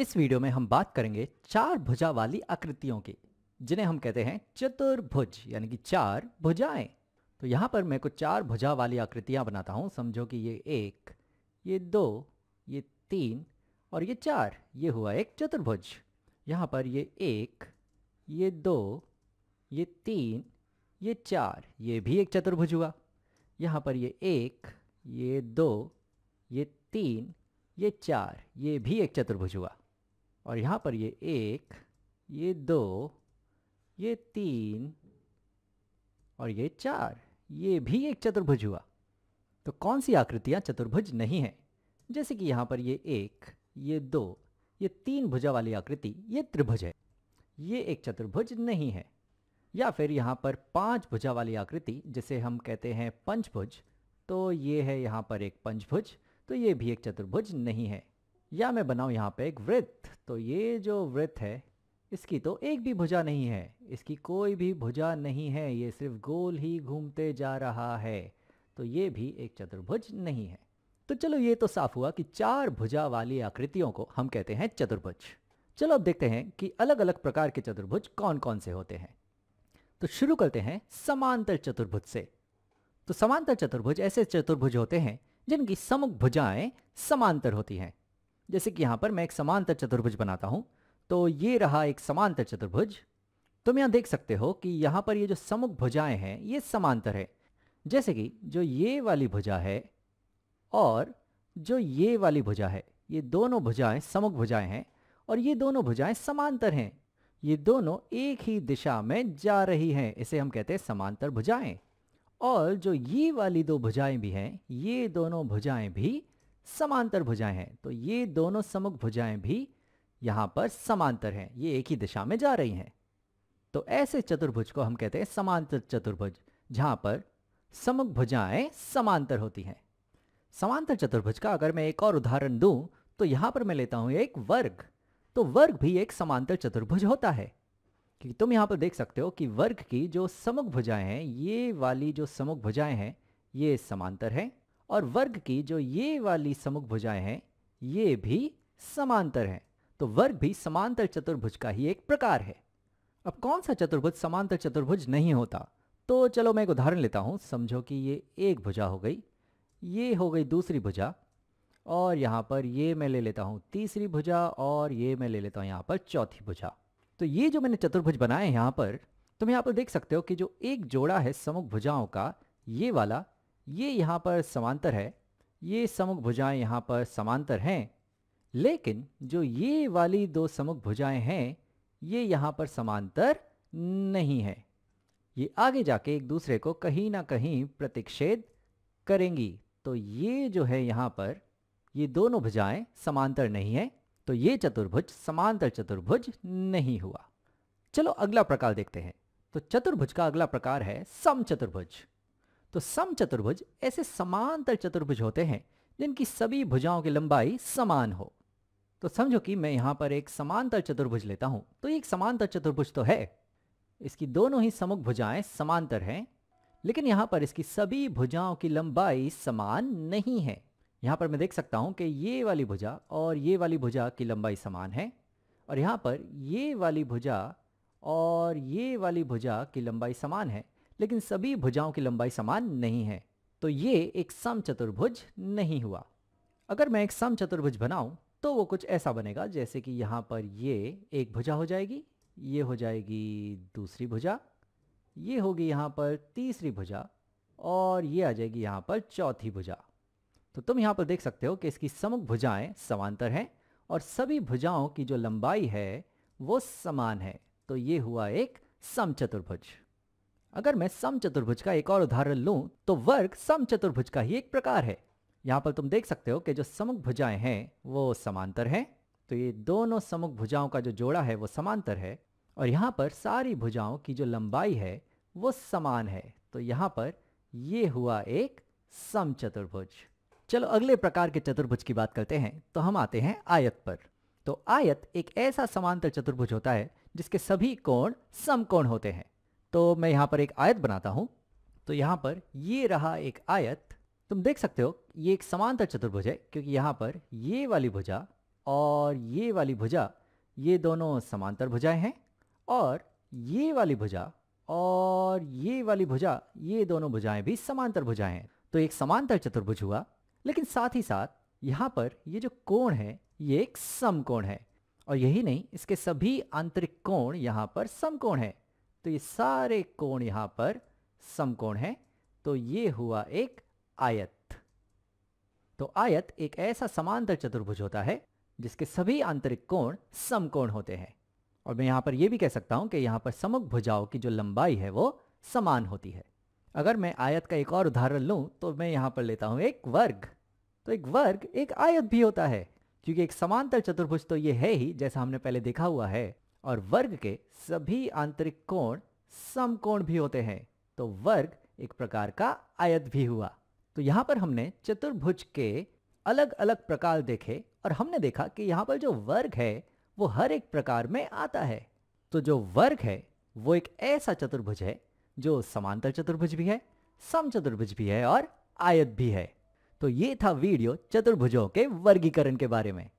इस वीडियो में हम बात करेंगे चार भुजा वाली आकृतियों की जिन्हें हम कहते हैं चतुर्भुज यानी कि चार भुजाएं तो यहाँ पर मैं कुछ चार भुजा वाली आकृतियाँ बनाता हूँ समझो कि ये एक ये दो ये तीन और ये चार ये हुआ एक चतुर्भुज यहाँ पर ये एक ये दो ये तीन ये चार ये भी एक चतुर्भुज हुआ यहाँ पर ये एक ये दो ये तीन ये चार ये भी एक चतुर्भुज हुआ और यहाँ पर ये एक ये दो ये तीन और ये चार ये भी एक चतुर्भुज हुआ तो कौन सी आकृतियाँ चतुर्भुज नहीं हैं जैसे कि यहाँ पर ये एक ये दो ये तीन भुजा वाली आकृति ये त्रिभुज है ये एक चतुर्भुज नहीं है या फिर यहाँ पर पांच भुजा वाली आकृति जिसे हम कहते हैं पंचभुज तो ये है यहाँ पर एक पंचभुज तो ये भी एक चतुर्भुज नहीं है या मैं बनाऊँ यहाँ पे एक वृत्त तो ये जो वृत्त है इसकी तो एक भी भुजा नहीं है इसकी कोई भी भुजा नहीं है ये सिर्फ गोल ही घूमते जा रहा है तो ये भी एक चतुर्भुज नहीं है तो चलो ये तो साफ हुआ कि चार भुजा वाली आकृतियों को हम कहते हैं चतुर्भुज चलो अब देखते हैं कि अलग अलग प्रकार के चतुर्भुज कौन कौन से होते हैं तो शुरू करते हैं समांतर चतुर्भुज से तो समांतर चतुर्भुज ऐसे चतुर्भुज होते हैं जिनकी समुख भुजाएं समांतर होती हैं जैसे कि यहाँ पर मैं एक समांतर चतुर्भुज बनाता हूँ तो ये रहा एक समांतर चतुर्भुज तुम यहाँ देख सकते हो कि यहाँ पर ये जो समुख भुजाएं हैं ये समांतर है जैसे कि जो ये वाली भुजा है और जो ये वाली भुजा है ये दोनों भुजाएं समुख भुजाएं हैं और ये दोनों भुजाएं समांतर हैं ये दोनों एक ही दिशा में जा रही हैं इसे हम कहते हैं समांतर भुजाएं और जो ये वाली दो भुजाएं भी हैं ये दोनों भुजाएं भी समांतर भुजाएं हैं तो ये दोनों समुख भुजाएं भी यहां पर समांतर हैं ये एक ही दिशा में जा रही हैं तो ऐसे चतुर्भुज को हम कहते हैं समांतर चतुर्भुज जहां पर समुख भुजाएं समांतर होती हैं समांतर चतुर्भुज का अगर मैं एक और उदाहरण दूं तो यहां पर मैं लेता हूं एक वर्ग तो वर्ग भी एक समांतर चतुर्भुज होता है क्योंकि तुम यहां पर देख सकते हो कि वर्ग की जो समुख भुजाएं हैं ये वाली जो समुख भुजाएं हैं ये समांतर हैं और वर्ग की जो ये वाली समुख भुजाएं हैं ये भी समांतर हैं तो वर्ग भी समांतर चतुर्भुज का ही एक प्रकार है अब कौन सा चतुर्भुज समांतर चतुर्भुज नहीं होता तो चलो मैं एक उदाहरण लेता हूँ समझो कि ये एक भुजा हो गई ये हो गई दूसरी भुजा और यहाँ पर ये मैं ले लेता हूँ तीसरी भुजा और ये मैं ले लेता हूँ यहाँ पर चौथी भुजा तो ये जो मैंने चतुर्भुज बनाए हैं यहाँ पर तुम यहाँ पर देख सकते हो कि जो एक जोड़ा है समुख भुजाओं का ये वाला ये यहाँ पर समांतर है ये समुख भुजाएं यहाँ पर समांतर हैं लेकिन जो ये वाली दो समुख भुजाएं हैं ये यहाँ पर समांतर नहीं है ये आगे जाके एक दूसरे को कहीं ना कहीं प्रतिक्षेद करेंगी तो ये जो है यहाँ पर ये दोनों भुजाएं समांतर नहीं है तो ये चतुर्भुज समांतर चतुर्भुज नहीं हुआ चलो अगला प्रकार देखते हैं तो चतुर्भुज का अगला प्रकार है सम चतुर्भुज तो सम चतुर्भुज ऐसे समांतर चतुर्भुज होते हैं जिनकी सभी भुजाओं की लंबाई समान हो तो समझो कि मैं यहाँ पर एक समांतर चतुर्भुज लेता हूँ तो एक समांतर चतुर्भुज तो है इसकी दोनों ही समुख भुजाएं समांतर हैं लेकिन यहाँ पर इसकी सभी भुजाओं की लंबाई समान नहीं है यहाँ पर मैं देख सकता हूँ कि ये वाली भुजा और ये वाली भुजा की लंबाई समान है और यहाँ पर ये वाली भुजा और ये वाली भुजा की लंबाई समान है लेकिन सभी भुजाओं की लंबाई समान नहीं है तो ये एक सम चतुर्भुज नहीं हुआ अगर मैं एक सम चतुर्भुज बनाऊं तो वो कुछ ऐसा बनेगा जैसे कि यहाँ पर ये एक भुजा हो जाएगी ये हो जाएगी दूसरी भुजा ये होगी यहाँ पर तीसरी भुजा और ये आ जाएगी यहाँ पर चौथी भुजा तो तुम यहाँ पर देख सकते हो कि इसकी समुख भुजाएं समांतर हैं और सभी भुजाओं की जो लंबाई है वो समान है तो ये हुआ एक समचतुर्भुज अगर मैं सम चतुर्भुज का एक और उदाहरण लूं तो वर्ग सम चतुर्भुज का ही एक प्रकार है यहां पर तुम देख सकते हो कि जो समुख भुजाएं हैं वो समांतर हैं तो ये दोनों समुख भुजाओं का जो जोड़ा है वो समांतर है और यहाँ पर सारी भुजाओं की जो लंबाई है वो समान है तो यहाँ पर ये हुआ एक सम चतुर्भुज चलो अगले प्रकार के चतुर्भुज की बात करते हैं तो हम आते हैं आयत पर तो आयत एक ऐसा समांतर चतुर्भुज होता है जिसके सभी कोण समकोण होते हैं तो मैं यहाँ पर एक आयत बनाता हूँ तो यहाँ पर ये रहा एक आयत तुम देख सकते हो ये एक समांतर चतुर्भुज है क्योंकि यहाँ पर ये वाली भुजा और ये वाली भुजा ये दोनों समांतर भुजाएं हैं और ये वाली भुजा और ये वाली भुजा ये दोनों भुजाएं भी समांतर भुजाएं हैं तो एक समांतर चतुर्भुज हुआ लेकिन साथ ही साथ यहाँ पर ये जो कोण है ये एक समकोण है और यही नहीं इसके सभी आंतरिक कोण यहाँ पर समकोण है तो ये सारे कोण यहां पर समकोण है तो ये हुआ एक आयत तो आयत एक ऐसा समांतर चतुर्भुज होता है जिसके सभी आंतरिक कोण समकोण होते हैं और मैं यहां पर यह भी कह सकता हूं कि यहां पर समुख भुजाओं की जो लंबाई है वो समान होती है अगर मैं आयत का एक और उदाहरण लूं तो मैं यहां पर लेता हूं एक वर्ग तो एक वर्ग एक आयत भी होता है क्योंकि एक समांतर चतुर्भुज तो ये है ही जैसा हमने पहले देखा हुआ है और वर्ग के सभी आंतरिक कोण समकोण भी होते हैं तो वर्ग एक प्रकार का आयत भी हुआ तो यहाँ पर हमने चतुर्भुज के अलग अलग प्रकार देखे और हमने देखा कि यहाँ पर जो वर्ग है वो हर एक प्रकार में आता है तो जो वर्ग है वो एक ऐसा चतुर्भुज है जो समांतर चतुर्भुज भी है सम चतुर्भुज भी है और आयत भी है तो ये था वीडियो चतुर्भुजों के वर्गीकरण के बारे में